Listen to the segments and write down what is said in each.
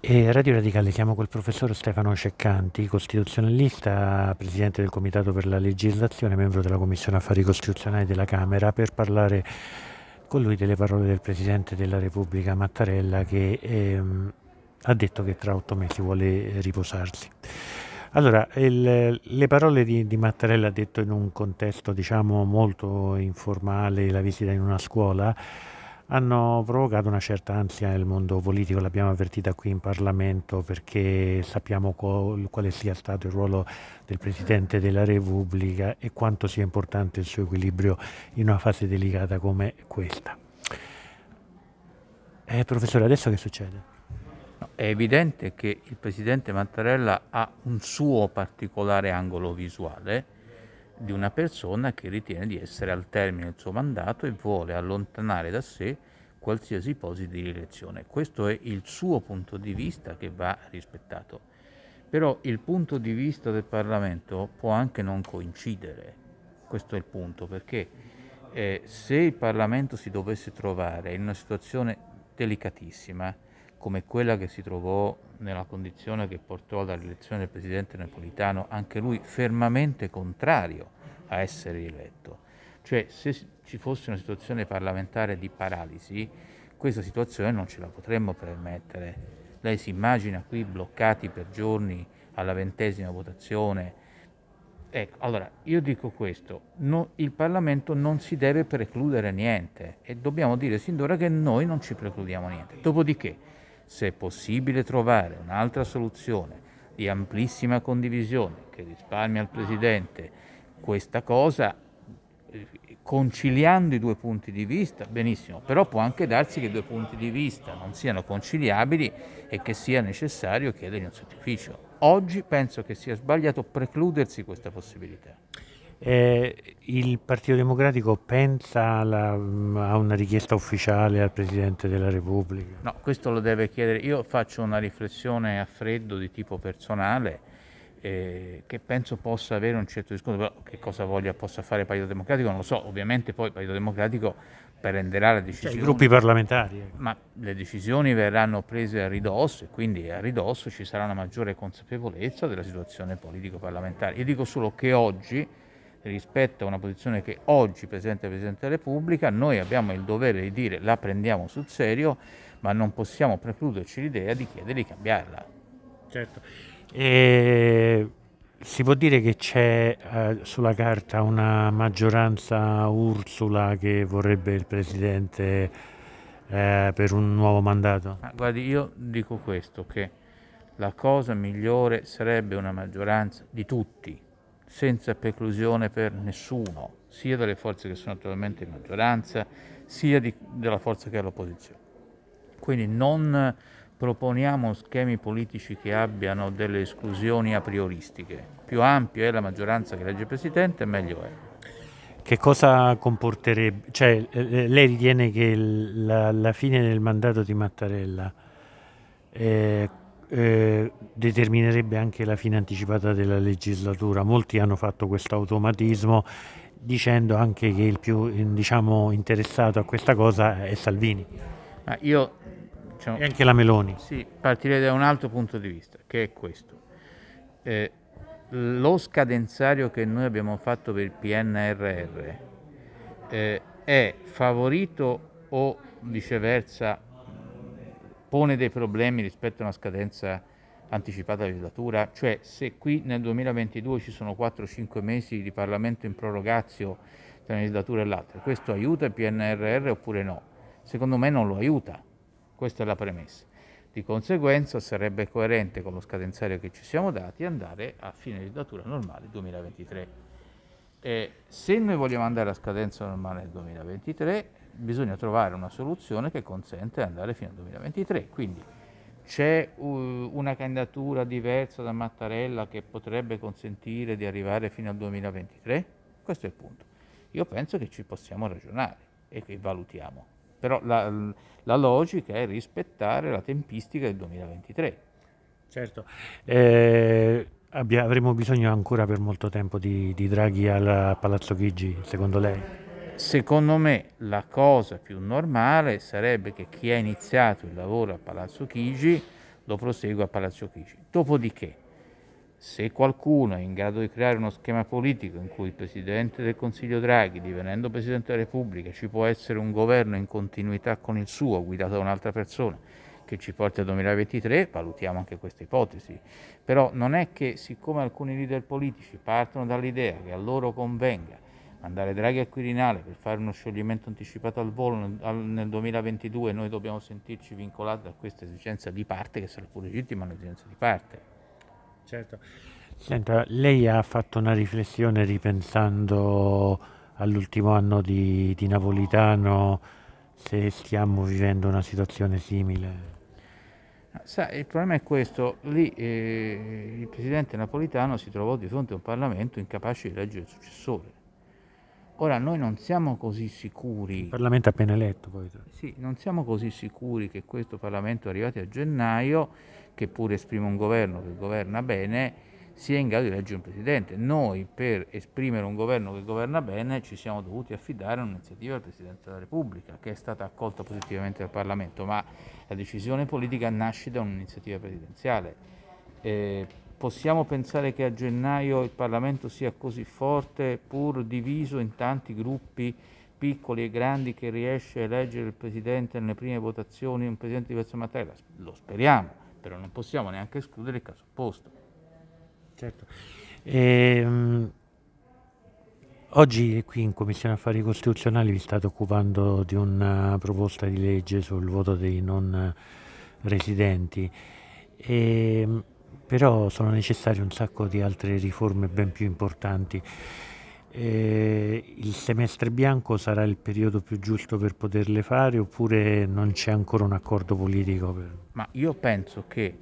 E Radio Radicale siamo col professor Stefano Ceccanti, costituzionalista, presidente del Comitato per la legislazione, membro della Commissione Affari Costituzionali della Camera, per parlare con lui delle parole del Presidente della Repubblica Mattarella che ehm, ha detto che tra otto mesi vuole riposarsi. Allora, il, le parole di, di, Mattarella ha detto in un contesto diciamo, molto informale, la visita in una scuola, hanno provocato una certa ansia nel mondo politico, l'abbiamo avvertita qui in Parlamento perché sappiamo quale sia stato il ruolo del Presidente della Repubblica e quanto sia importante il suo equilibrio in una fase delicata come questa. Eh, professore, adesso che succede? No, è evidente che il Presidente Mattarella ha un suo particolare angolo visuale, di una persona che ritiene di essere al termine del suo mandato e vuole allontanare da sé qualsiasi ipotesi di rielezione. Questo è il suo punto di vista che va rispettato. Però il punto di vista del Parlamento può anche non coincidere, questo è il punto, perché eh, se il Parlamento si dovesse trovare in una situazione delicatissima, come quella che si trovò nella condizione che portò all'elezione del presidente Napolitano, anche lui fermamente contrario a essere eletto. Cioè se ci fosse una situazione parlamentare di paralisi, questa situazione non ce la potremmo permettere. Lei si immagina qui bloccati per giorni alla ventesima votazione. Ecco, allora io dico questo, no, il Parlamento non si deve precludere niente e dobbiamo dire sin d'ora che noi non ci precludiamo niente. Dopodiché se è possibile trovare un'altra soluzione di amplissima condivisione che risparmia al Presidente questa cosa, conciliando i due punti di vista, benissimo, però può anche darsi che i due punti di vista non siano conciliabili e che sia necessario chiedere un sacrificio. Oggi penso che sia sbagliato precludersi questa possibilità. Eh, il Partito Democratico pensa alla, mm, a una richiesta ufficiale al Presidente della Repubblica? No, questo lo deve chiedere. Io faccio una riflessione a freddo di tipo personale eh, che penso possa avere un certo discorso, però che cosa voglia possa fare il Partito Democratico non lo so, ovviamente poi il Partito Democratico prenderà le decisioni. Cioè, I gruppi parlamentari. Ecco. Ma le decisioni verranno prese a ridosso e quindi a ridosso ci sarà una maggiore consapevolezza della situazione politico-parlamentare. Io dico solo che oggi rispetto a una posizione che oggi presenta il Presidente della Repubblica, noi abbiamo il dovere di dire la prendiamo sul serio, ma non possiamo precluderci l'idea di chiedere di cambiarla. Certo. E eh, si può dire che c'è eh, sulla carta una maggioranza Ursula che vorrebbe il Presidente eh, per un nuovo mandato? Ma guardi, io dico questo, che la cosa migliore sarebbe una maggioranza di tutti, senza preclusione per nessuno, sia delle forze che sono attualmente in maggioranza, sia di, della forza che è all'opposizione. Quindi non proponiamo schemi politici che abbiano delle esclusioni a prioristiche. Più ampia è la maggioranza che legge il Presidente, meglio è. Che cosa comporterebbe? Cioè, eh, eh, lei ritiene che la, la fine del mandato di Mattarella eh, eh, determinerebbe anche la fine anticipata della legislatura. Molti hanno fatto questo automatismo dicendo anche che il più diciamo, interessato a questa cosa è Salvini. Ma io, diciamo, e anche la Meloni. Sì, partirei da un altro punto di vista, che è questo. Eh, lo scadenzario che noi abbiamo fatto per il PNRR eh, è favorito o viceversa pone dei problemi rispetto a una scadenza anticipata della legislatura? Cioè se qui nel 2022 ci sono 4-5 mesi di Parlamento in prorogazio tra una legislatura e l'altra, questo aiuta il PNRR oppure no? Secondo me non lo aiuta, questa è la premessa. Di conseguenza sarebbe coerente con lo scadenzario che ci siamo dati andare a fine legislatura normale 2023. E se noi vogliamo andare a scadenza normale 2023 bisogna trovare una soluzione che consente di andare fino al 2023. Quindi c'è uh, una candidatura diversa da Mattarella che potrebbe consentire di arrivare fino al 2023? Questo è il punto. Io penso che ci possiamo ragionare e che valutiamo, però la, la logica è rispettare la tempistica del 2023. Certo. Eh, avremo bisogno ancora per molto tempo di, di Draghi al Palazzo Chigi, secondo lei? Secondo me la cosa più normale sarebbe che chi ha iniziato il lavoro a Palazzo Chigi lo prosegua a Palazzo Chigi. Dopodiché, se qualcuno è in grado di creare uno schema politico in cui il Presidente del Consiglio Draghi, divenendo Presidente della Repubblica, ci può essere un governo in continuità con il suo, guidato da un'altra persona, che ci porti al 2023, valutiamo anche questa ipotesi. Però non è che siccome alcuni leader politici partono dall'idea che a loro convenga mandare Draghi al Quirinale per fare uno scioglimento anticipato al volo nel 2022 noi dobbiamo sentirci vincolati da questa esigenza di parte che sarà pure legittima un'esigenza di parte. Certo. Senta, lei ha fatto una riflessione ripensando all'ultimo anno di, di Napolitano se stiamo vivendo una situazione simile? Ah, sa, il problema è questo, lì eh, il presidente napolitano si trovò di fronte a un Parlamento incapace di eleggere il successore Ora noi non siamo così sicuri. Il Parlamento appena eletto poi. Sì, non siamo così sicuri che questo Parlamento arrivato a gennaio, che pure esprime un governo che governa bene, sia in grado di eleggere un presidente. Noi per esprimere un governo che governa bene ci siamo dovuti affidare a un'iniziativa del Presidente della Repubblica che è stata accolta positivamente dal Parlamento, ma la decisione politica nasce da un'iniziativa presidenziale. Eh, Possiamo pensare che a gennaio il Parlamento sia così forte pur diviso in tanti gruppi piccoli e grandi che riesce a eleggere il Presidente nelle prime votazioni, un Presidente di questa materia? Lo speriamo, però non possiamo neanche escludere il caso opposto. Certo. Ehm... Oggi qui in Commissione Affari Costituzionali vi state occupando di una proposta di legge sul voto dei non residenti. E ehm, però sono necessarie un sacco di altre riforme ben più importanti. Eh, il semestre bianco sarà il periodo più giusto per poterle fare oppure non c'è ancora un accordo politico? Per... Ma io penso che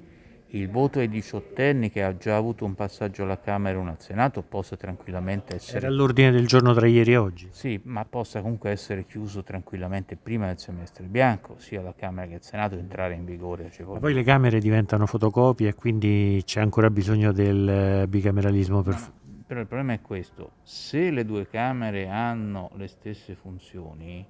il voto ai diciottenni che ha già avuto un passaggio alla Camera e uno al Senato possa tranquillamente essere... Era all'ordine del giorno tra ieri e oggi. Sì, ma possa comunque essere chiuso tranquillamente prima del semestre bianco, sia alla Camera che al Senato, entrare in vigore. Ma poi le Camere diventano fotocopie e quindi c'è ancora bisogno del eh, bicameralismo per... No, però il problema è questo, se le due Camere hanno le stesse funzioni,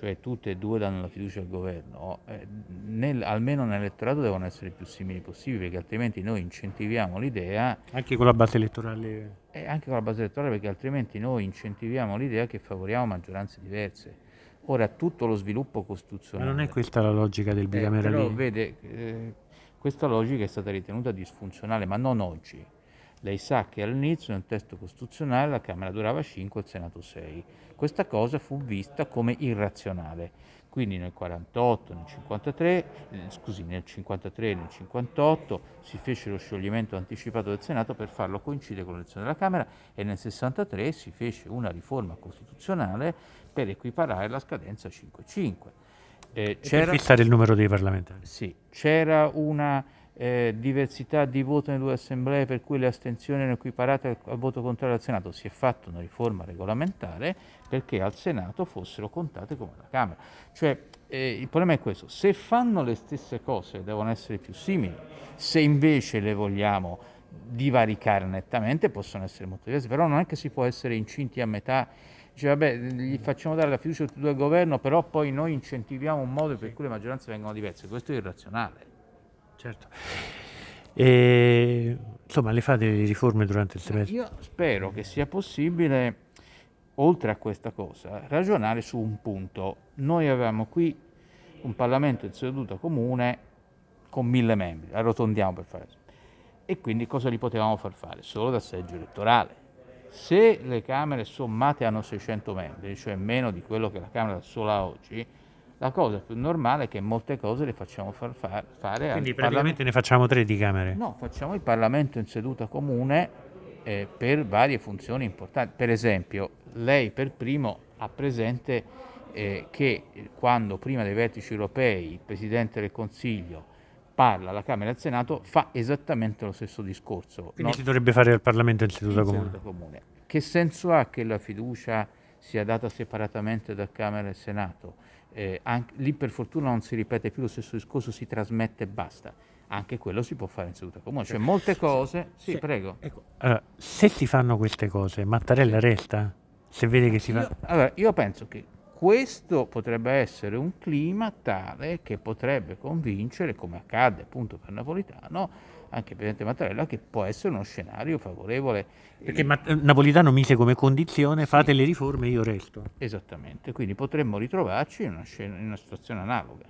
cioè tutte e due danno la fiducia al governo, oh, eh, nel, almeno nell'elettorato devono essere più simili possibile, perché altrimenti noi incentiviamo l'idea... Anche con la base elettorale? Eh, anche con la base elettorale, perché altrimenti noi incentiviamo l'idea che favoriamo maggioranze diverse. Ora, tutto lo sviluppo costituzionale... Ma non è questa la logica del eh, bicameralismo? Eh, però, vede, eh, questa logica è stata ritenuta disfunzionale, ma non oggi lei sa che all'inizio nel testo costituzionale la Camera durava 5 e il Senato 6. Questa cosa fu vista come irrazionale. Quindi nel 48, nel 53, eh, scusi, nel 53 e nel 58 si fece lo scioglimento anticipato del Senato per farlo coincidere con l'elezione della Camera e nel 63 si fece una riforma costituzionale per equiparare la scadenza 5-5. Eh, per fissare il numero dei parlamentari. Sì, c'era una eh, diversità di voto nelle due assemblee per cui le astensioni erano equiparate al, al voto contrario al Senato, si è fatta una riforma regolamentare perché al Senato fossero contate come alla Camera. Cioè eh, il problema è questo, se fanno le stesse cose devono essere più simili, se invece le vogliamo divaricare nettamente possono essere molto diverse, però non è che si può essere incinti a metà dice cioè, vabbè gli facciamo dare la fiducia a tutti e due al governo però poi noi incentiviamo un modo per cui le maggioranze vengono diverse questo è irrazionale certo. E, insomma, le fate delle riforme durante il semestre? Io spero che sia possibile, oltre a questa cosa, ragionare su un punto. Noi avevamo qui un Parlamento in seduta comune con mille membri, arrotondiamo per fare e quindi cosa li potevamo far fare? Solo da seggio elettorale. Se le Camere sommate hanno 600 membri, cioè meno di quello che la Camera da sola ha oggi, la cosa più normale è che molte cose le facciamo far fare Quindi praticamente Parlamento. ne facciamo tre di Camere? No, facciamo il Parlamento in seduta comune eh, per varie funzioni importanti. Per esempio, lei per primo ha presente eh, che quando prima dei vertici europei il Presidente del Consiglio parla alla Camera e al Senato fa esattamente lo stesso discorso. Quindi no? si dovrebbe fare al Parlamento in seduta comune. comune. Che senso ha che la fiducia sia data separatamente da Camera e Senato? eh, anche, lì per fortuna non si ripete più lo stesso discorso, si trasmette e basta. Anche quello si può fare in seduta comune, cioè molte cose. Sì, sì prego. Ecco. Allora, se si fanno queste cose, Mattarella resta? Se vede che si fa. Io, allora, io penso che questo potrebbe essere un clima tale che potrebbe convincere, come accade appunto per Napolitano, anche il Presidente Mattarella, che può essere uno scenario favorevole. Perché Napolitano mise come condizione fate sì. le riforme io resto. Esattamente, quindi potremmo ritrovarci in una, scena, in una situazione analoga.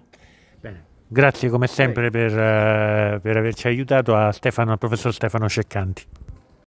Bene. Grazie come sempre per, eh, per averci aiutato a Stefano, al professor Stefano Ceccanti.